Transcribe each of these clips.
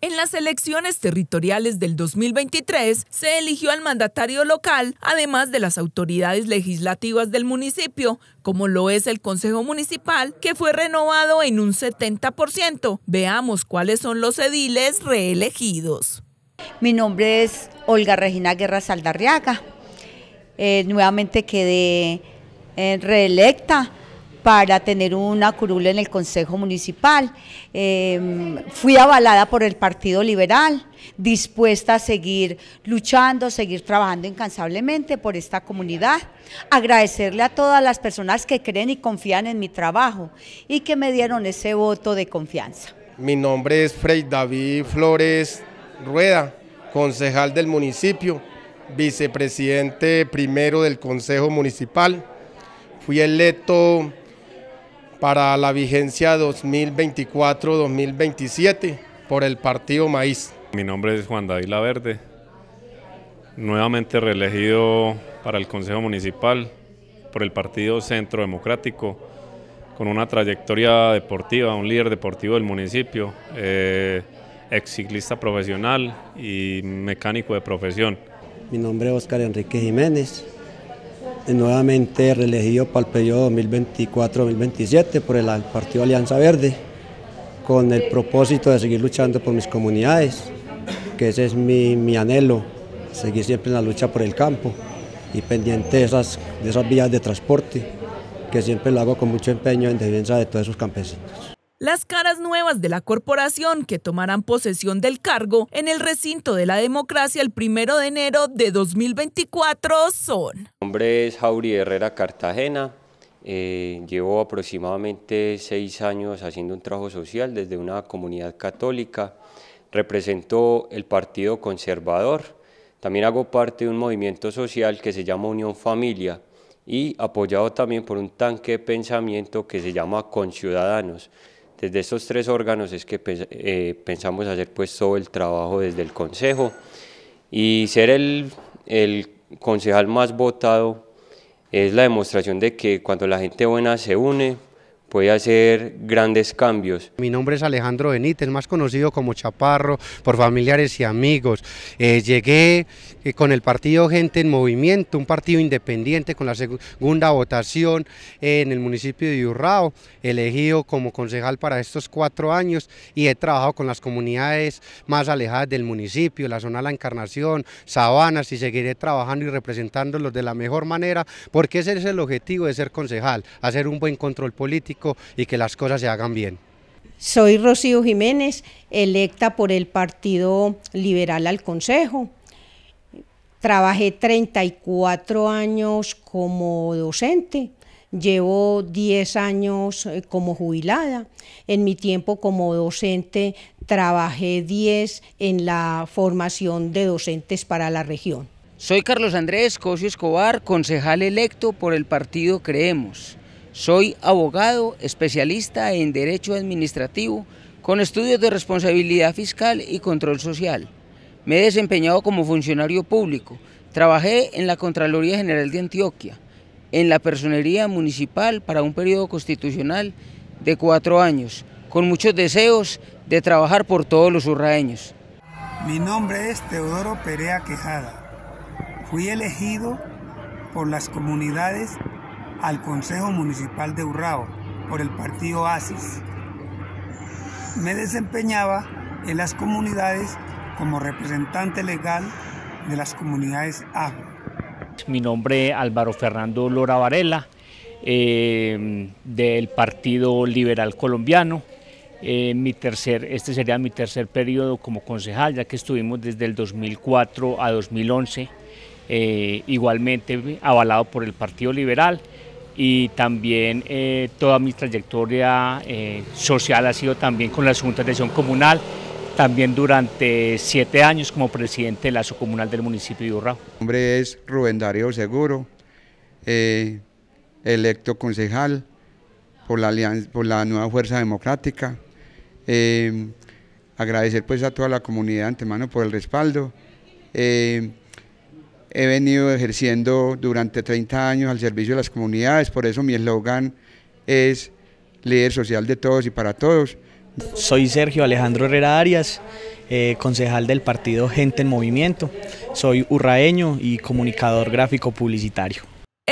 En las elecciones territoriales del 2023 se eligió al mandatario local, además de las autoridades legislativas del municipio, como lo es el Consejo Municipal, que fue renovado en un 70%. Veamos cuáles son los ediles reelegidos. Mi nombre es Olga Regina Guerra Saldarriaga. Eh, nuevamente quedé eh, reelecta para tener una curula en el Consejo Municipal. Em, fui avalada por el Partido Liberal, dispuesta a seguir luchando, seguir trabajando incansablemente por esta comunidad. Agradecerle a todas las personas que creen y confían en mi trabajo y que me dieron ese voto de confianza. Mi nombre es Frey David Flores Rueda, concejal del municipio, vicepresidente primero del Consejo Municipal. Fui electo para la vigencia 2024-2027 por el Partido Maíz. Mi nombre es Juan David Laverde, nuevamente reelegido para el Consejo Municipal por el Partido Centro Democrático, con una trayectoria deportiva, un líder deportivo del municipio, eh, ex ciclista profesional y mecánico de profesión. Mi nombre es Oscar Enrique Jiménez, nuevamente reelegido para el periodo 2024-2027 por el Partido Alianza Verde, con el propósito de seguir luchando por mis comunidades, que ese es mi, anhelo, seguir siempre en la lucha por el campo y pendiente de esas vías de transporte, que siempre lo hago con mucho empeño en defensa de todos esos campesinos. Las caras nuevas de la corporación que tomarán posesión del cargo en el recinto de la democracia el primero de enero de 2024 son. Mi nombre es Jauri Herrera Cartagena. Eh, llevo aproximadamente seis años haciendo un trabajo social desde una comunidad católica. Represento el Partido Conservador. También hago parte de un movimiento social que se llama Unión Familia y apoyado también por un tanque de pensamiento que se llama Conciudadanos. Desde estos tres órganos es que eh, pensamos hacer pues, todo el trabajo desde el Consejo y ser el, el concejal más votado es la demostración de que cuando la gente buena se une, puede hacer grandes cambios. Mi nombre es Alejandro Benítez, más conocido como Chaparro por familiares y amigos. Eh, llegué eh, con el partido Gente en Movimiento, un partido independiente con la segunda votación eh, en el municipio de Urrao, elegido como concejal para estos cuatro años y he trabajado con las comunidades más alejadas del municipio, la zona de la Encarnación, Sabanas y seguiré trabajando y representándolos de la mejor manera porque ese es el objetivo de ser concejal, hacer un buen control político y que las cosas se hagan bien. Soy Rocío Jiménez, electa por el Partido Liberal al Consejo. Trabajé 34 años como docente, llevo 10 años eh, como jubilada. En mi tiempo como docente trabajé 10 en la formación de docentes para la región. Soy Carlos Andrés Cosio Escobar, concejal electo por el partido Creemos. Soy abogado especialista en Derecho Administrativo con estudios de responsabilidad fiscal y control social. Me he desempeñado como funcionario público. Trabajé en la Contraloría General de Antioquia, en la Personería Municipal para un periodo constitucional de cuatro años, con muchos deseos de trabajar por todos los urraeños. Mi nombre es Teodoro Perea Quejada. Fui elegido por las comunidades al Consejo Municipal de Urrao por el partido ASIS. Me desempeñaba en las comunidades como representante legal de las comunidades A. Mi nombre es Álvaro Fernando Lora Varela, em, del Partido Liberal Colombiano. Eh, mi tercer, este sería mi tercer periodo como concejal, ya que estuvimos desde el 2004 a 2011, eh, igualmente avalado por el Partido Liberal y también eh, toda mi trayectoria eh, social ha sido también con la Junta de Acción Comunal, también durante siete años como presidente de la comunal del municipio de Urrao. Mi nombre es Rubén Darío Seguro, eh, electo concejal por la, por la nueva Fuerza Democrática. agradecer pues a toda la comunidad antemano por el respaldo he venido ejerciendo durante 30 años al servicio de las comunidades, por eso mi eslogan es líder social de todos y para todos. Soy Sergio Alejandro Herrera Arias, eh, concejal del partido Gente en Movimiento, soy urraeño y comunicador gráfico publicitario.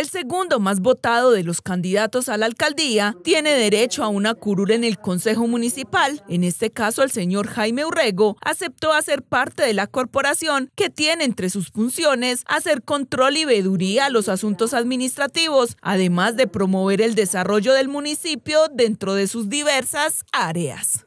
El segundo más votado de los candidatos a la alcaldía tiene derecho a una curul en el Consejo Municipal. En este caso, el señor Jaime Urrego aceptó hacer parte de la corporación que tiene entre sus funciones hacer control y veduría a los asuntos administrativos, además de promover el desarrollo del municipio dentro de sus diversas áreas.